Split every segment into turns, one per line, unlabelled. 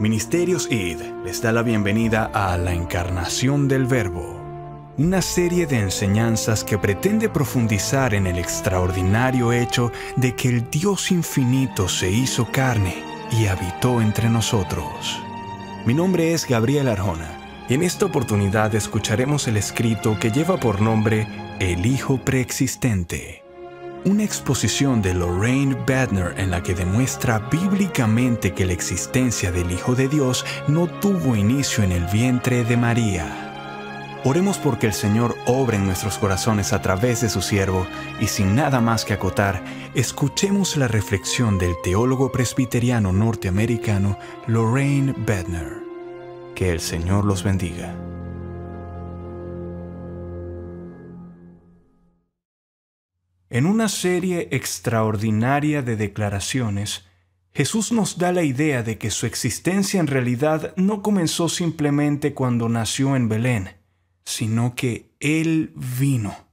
Ministerios ID les da la bienvenida a La Encarnación del Verbo, una serie de enseñanzas que pretende profundizar en el extraordinario hecho de que el Dios infinito se hizo carne y habitó entre nosotros. Mi nombre es Gabriel Arjona y en esta oportunidad escucharemos el escrito que lleva por nombre El Hijo Preexistente una exposición de Lorraine Badner en la que demuestra bíblicamente que la existencia del Hijo de Dios no tuvo inicio en el vientre de María. Oremos porque el Señor obre en nuestros corazones a través de su siervo y sin nada más que acotar, escuchemos la reflexión del teólogo presbiteriano norteamericano Lorraine Bedner. Que el Señor los bendiga. En una serie extraordinaria de declaraciones, Jesús nos da la idea de que su existencia en realidad no comenzó simplemente cuando nació en Belén, sino que Él vino,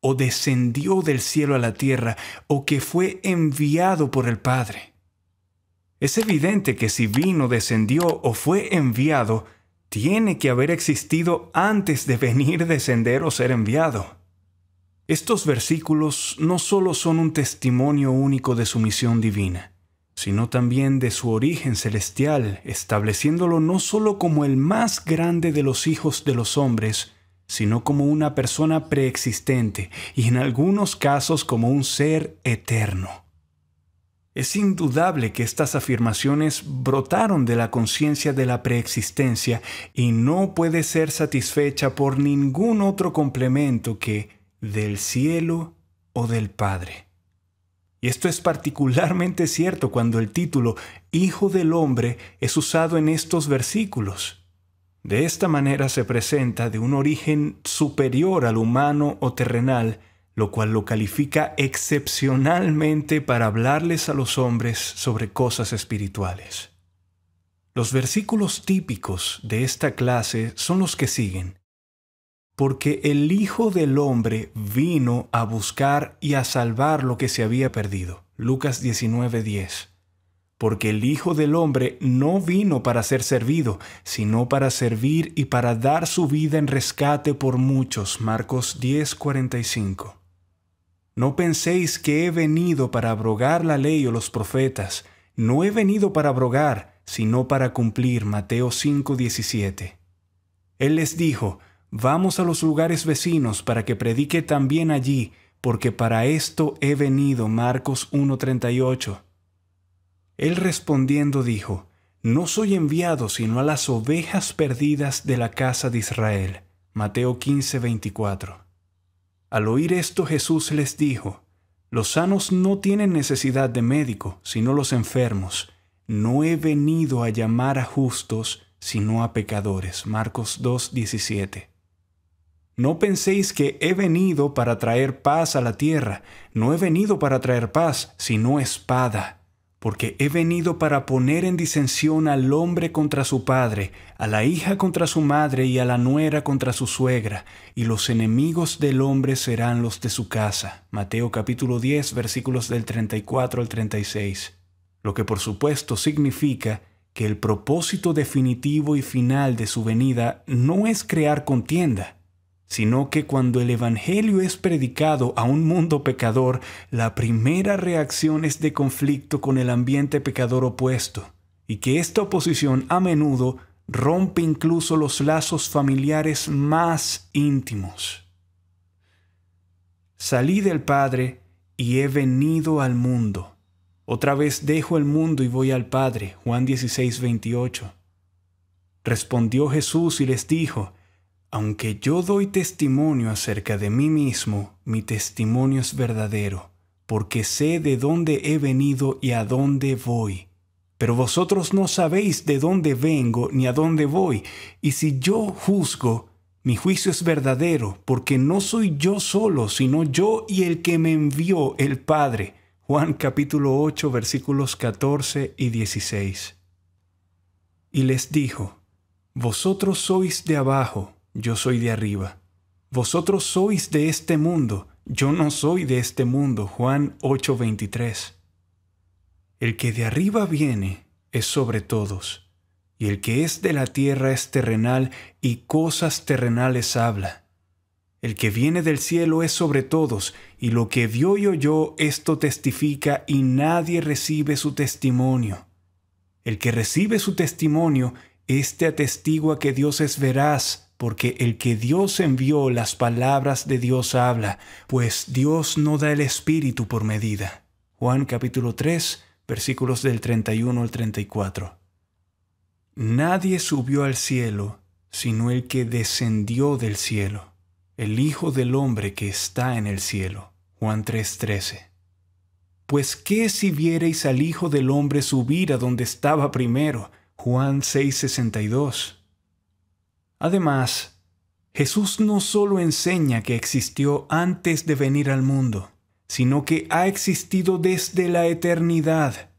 o descendió del cielo a la tierra, o que fue enviado por el Padre. Es evidente que si vino, descendió o fue enviado, tiene que haber existido antes de venir, descender o ser enviado. Estos versículos no solo son un testimonio único de su misión divina, sino también de su origen celestial, estableciéndolo no solo como el más grande de los hijos de los hombres, sino como una persona preexistente y en algunos casos como un ser eterno. Es indudable que estas afirmaciones brotaron de la conciencia de la preexistencia y no puede ser satisfecha por ningún otro complemento que, del cielo o del Padre. Y esto es particularmente cierto cuando el título Hijo del Hombre es usado en estos versículos. De esta manera se presenta de un origen superior al humano o terrenal, lo cual lo califica excepcionalmente para hablarles a los hombres sobre cosas espirituales. Los versículos típicos de esta clase son los que siguen porque el Hijo del Hombre vino a buscar y a salvar lo que se había perdido. Lucas 19:10. Porque el Hijo del Hombre no vino para ser servido, sino para servir y para dar su vida en rescate por muchos. Marcos 10:45. No penséis que he venido para abrogar la ley o los profetas. No he venido para abrogar, sino para cumplir. Mateo 5:17. Él les dijo, Vamos a los lugares vecinos para que predique también allí, porque para esto he venido. Marcos 1:38. Él respondiendo dijo, No soy enviado sino a las ovejas perdidas de la casa de Israel. Mateo 15:24. Al oír esto Jesús les dijo, Los sanos no tienen necesidad de médico, sino los enfermos. No he venido a llamar a justos, sino a pecadores. Marcos 2:17. No penséis que he venido para traer paz a la tierra. No he venido para traer paz, sino espada. Porque he venido para poner en disensión al hombre contra su padre, a la hija contra su madre y a la nuera contra su suegra, y los enemigos del hombre serán los de su casa. Mateo capítulo 10 versículos del 34 al 36. Lo que por supuesto significa que el propósito definitivo y final de su venida no es crear contienda, sino que cuando el Evangelio es predicado a un mundo pecador, la primera reacción es de conflicto con el ambiente pecador opuesto, y que esta oposición a menudo rompe incluso los lazos familiares más íntimos. Salí del Padre y he venido al mundo. Otra vez dejo el mundo y voy al Padre. Juan 16, Respondió Jesús y les dijo, aunque yo doy testimonio acerca de mí mismo, mi testimonio es verdadero, porque sé de dónde he venido y a dónde voy. Pero vosotros no sabéis de dónde vengo ni a dónde voy, y si yo juzgo, mi juicio es verdadero, porque no soy yo solo, sino yo y el que me envió, el Padre. Juan capítulo 8 versículos 14 y 16. Y les dijo, Vosotros sois de abajo, yo soy de arriba. Vosotros sois de este mundo, yo no soy de este mundo. Juan 8:23. El que de arriba viene es sobre todos, y el que es de la tierra es terrenal y cosas terrenales habla. El que viene del cielo es sobre todos, y lo que vio y oyó esto testifica, y nadie recibe su testimonio. El que recibe su testimonio, este atestigua que Dios es veraz, porque el que Dios envió las palabras de Dios habla, pues Dios no da el Espíritu por medida. Juan capítulo 3, versículos del 31 al 34. Nadie subió al cielo, sino el que descendió del cielo, el Hijo del Hombre que está en el cielo. Juan 13. Pues qué si viereis al Hijo del Hombre subir a donde estaba primero. Juan 62. Además, Jesús no solo enseña que existió antes de venir al mundo, sino que ha existido desde la eternidad.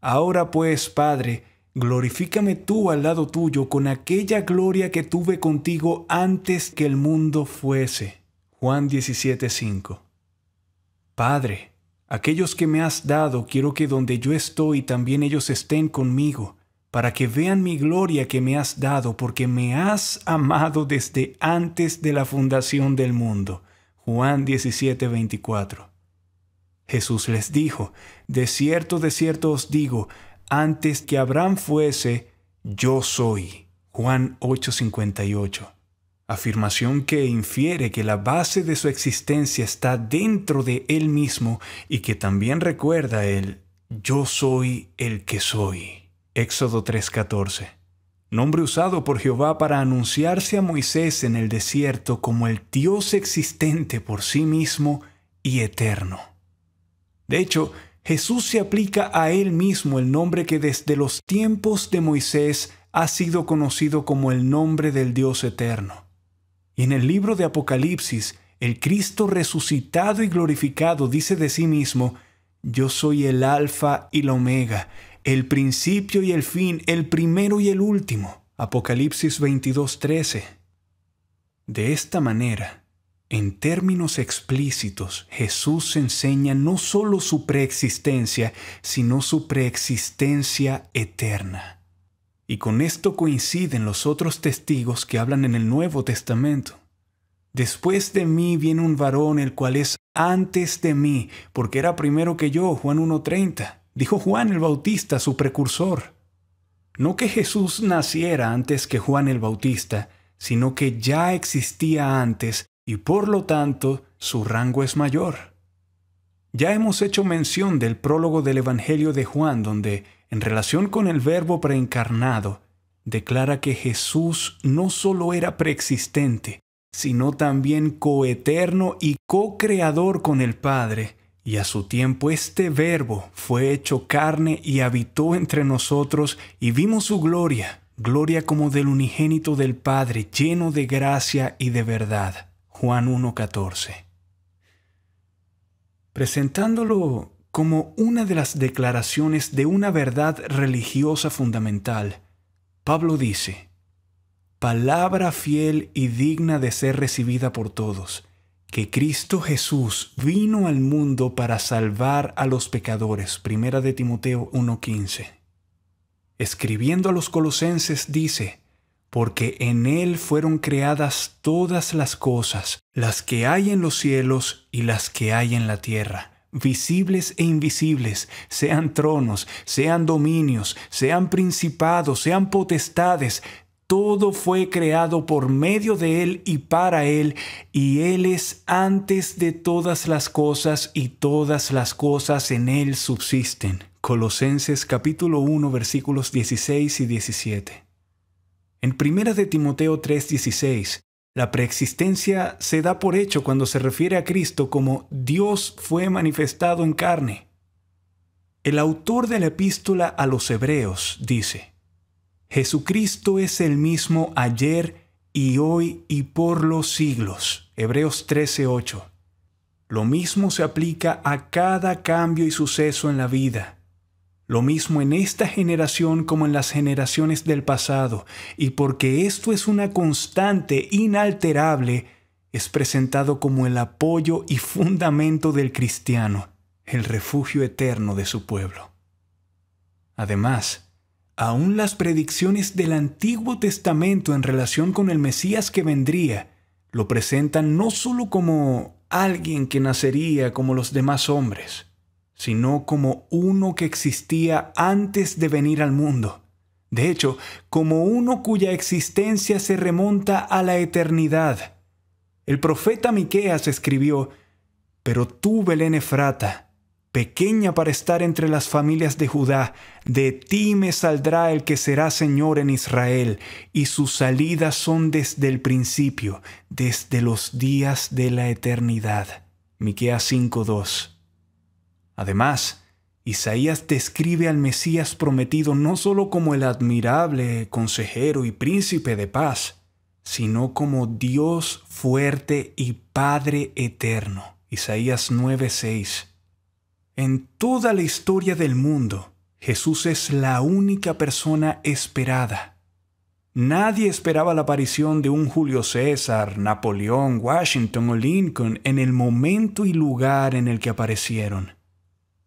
Ahora pues, Padre, glorifícame tú al lado tuyo con aquella gloria que tuve contigo antes que el mundo fuese. Juan 17:5 Padre, aquellos que me has dado quiero que donde yo estoy también ellos estén conmigo para que vean mi gloria que me has dado, porque me has amado desde antes de la fundación del mundo. Juan 17, 24. Jesús les dijo, De cierto, de cierto os digo, antes que Abraham fuese, yo soy. Juan 8:58. Afirmación que infiere que la base de su existencia está dentro de él mismo y que también recuerda él, yo soy el que soy. Éxodo 3:14. Nombre usado por Jehová para anunciarse a Moisés en el desierto como el Dios existente por sí mismo y eterno. De hecho, Jesús se aplica a él mismo el nombre que desde los tiempos de Moisés ha sido conocido como el nombre del Dios eterno. Y en el libro de Apocalipsis, el Cristo resucitado y glorificado dice de sí mismo, Yo soy el Alfa y la Omega, el principio y el fin, el primero y el último. Apocalipsis 22:13. De esta manera, en términos explícitos, Jesús enseña no solo su preexistencia, sino su preexistencia eterna. Y con esto coinciden los otros testigos que hablan en el Nuevo Testamento. Después de mí viene un varón el cual es antes de mí, porque era primero que yo, Juan 1.30. Dijo Juan el Bautista, su precursor. No que Jesús naciera antes que Juan el Bautista, sino que ya existía antes y por lo tanto su rango es mayor. Ya hemos hecho mención del prólogo del Evangelio de Juan donde, en relación con el verbo preencarnado, declara que Jesús no solo era preexistente, sino también coeterno y co-creador con el Padre, y a su tiempo este verbo fue hecho carne y habitó entre nosotros y vimos su gloria, gloria como del unigénito del Padre, lleno de gracia y de verdad. Juan 1.14. Presentándolo como una de las declaraciones de una verdad religiosa fundamental, Pablo dice, Palabra fiel y digna de ser recibida por todos que Cristo Jesús vino al mundo para salvar a los pecadores. Primera de Timoteo 1:15. Escribiendo a los colosenses dice, porque en Él fueron creadas todas las cosas, las que hay en los cielos y las que hay en la tierra visibles e invisibles, sean tronos, sean dominios, sean principados, sean potestades, todo fue creado por medio de Él y para Él, y Él es antes de todas las cosas y todas las cosas en Él subsisten. Colosenses capítulo 1 versículos 16 y 17. En primera de Timoteo 3:16, la preexistencia se da por hecho cuando se refiere a Cristo como Dios fue manifestado en carne. El autor de la epístola a los Hebreos dice, Jesucristo es el mismo ayer y hoy y por los siglos. Hebreos 13:8. Lo mismo se aplica a cada cambio y suceso en la vida. Lo mismo en esta generación como en las generaciones del pasado, y porque esto es una constante inalterable, es presentado como el apoyo y fundamento del cristiano, el refugio eterno de su pueblo. Además, aún las predicciones del Antiguo Testamento en relación con el Mesías que vendría lo presentan no sólo como alguien que nacería como los demás hombres, sino como uno que existía antes de venir al mundo. De hecho, como uno cuya existencia se remonta a la eternidad. El profeta Miqueas escribió: Pero tú, Belén Efrata, pequeña para estar entre las familias de Judá, de ti me saldrá el que será Señor en Israel, y sus salidas son desde el principio, desde los días de la eternidad. Miqueas 5:2. Además, Isaías describe al Mesías prometido no sólo como el admirable consejero y príncipe de paz, sino como Dios fuerte y Padre eterno. Isaías 9:6. En toda la historia del mundo, Jesús es la única persona esperada. Nadie esperaba la aparición de un Julio César, Napoleón, Washington o Lincoln en el momento y lugar en el que aparecieron.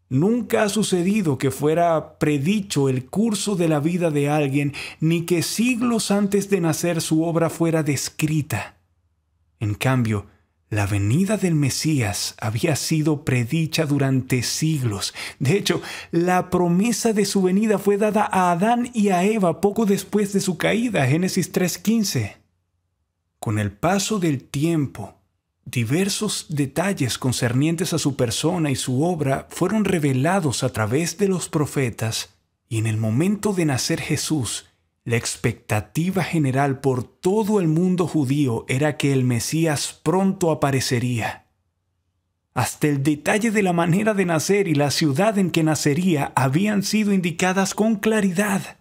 Nunca ha sucedido que fuera predicho el curso de la vida de alguien, ni que siglos antes de nacer su obra fuera descrita. En cambio, la venida del Mesías había sido predicha durante siglos. De hecho, la promesa de su venida fue dada a Adán y a Eva poco después de su caída, Génesis 3.15. Con el paso del tiempo, diversos detalles concernientes a su persona y su obra fueron revelados a través de los profetas y en el momento de nacer Jesús, la expectativa general por todo el mundo judío era que el Mesías pronto aparecería. Hasta el detalle de la manera de nacer y la ciudad en que nacería habían sido indicadas con claridad.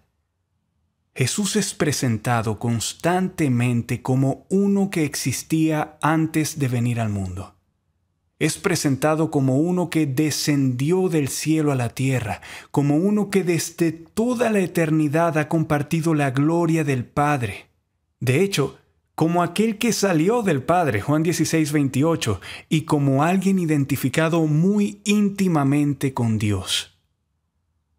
Jesús es presentado constantemente como uno que existía antes de venir al mundo es presentado como uno que descendió del cielo a la tierra, como uno que desde toda la eternidad ha compartido la gloria del Padre. De hecho, como aquel que salió del Padre, Juan 16, 28, y como alguien identificado muy íntimamente con Dios.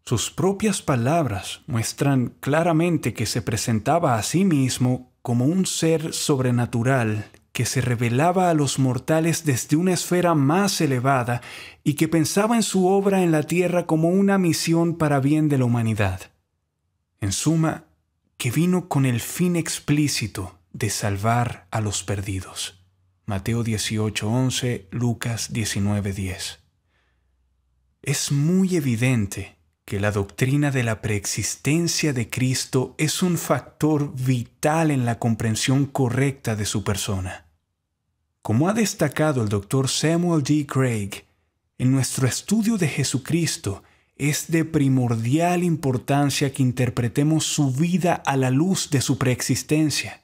Sus propias palabras muestran claramente que se presentaba a sí mismo como un ser sobrenatural que se revelaba a los mortales desde una esfera más elevada y que pensaba en su obra en la tierra como una misión para bien de la humanidad. En suma, que vino con el fin explícito de salvar a los perdidos. Mateo 18:11, Lucas 19:10. Es muy evidente que la doctrina de la preexistencia de Cristo es un factor vital en la comprensión correcta de su persona. Como ha destacado el doctor Samuel G. Craig, en nuestro estudio de Jesucristo es de primordial importancia que interpretemos su vida a la luz de su preexistencia.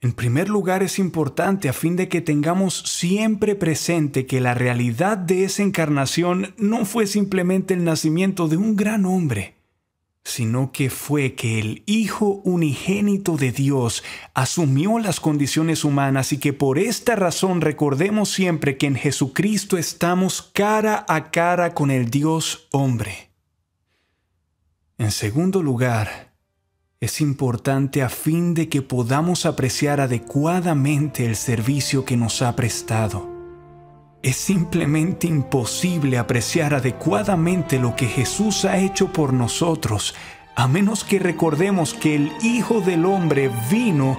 En primer lugar es importante a fin de que tengamos siempre presente que la realidad de esa encarnación no fue simplemente el nacimiento de un gran hombre, sino que fue que el Hijo unigénito de Dios asumió las condiciones humanas y que por esta razón recordemos siempre que en Jesucristo estamos cara a cara con el Dios hombre. En segundo lugar, es importante a fin de que podamos apreciar adecuadamente el servicio que nos ha prestado. Es simplemente imposible apreciar adecuadamente lo que Jesús ha hecho por nosotros, a menos que recordemos que el Hijo del Hombre vino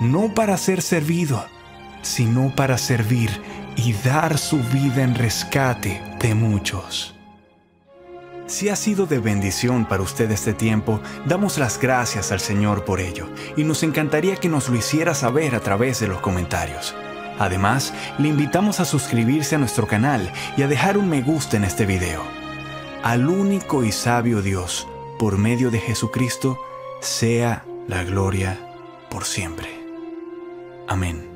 no para ser servido, sino para servir y dar su vida en rescate de muchos. Si ha sido de bendición para usted este tiempo, damos las gracias al Señor por ello y nos encantaría que nos lo hiciera saber a través de los comentarios. Además, le invitamos a suscribirse a nuestro canal y a dejar un me gusta en este video. Al único y sabio Dios, por medio de Jesucristo, sea la gloria por siempre. Amén.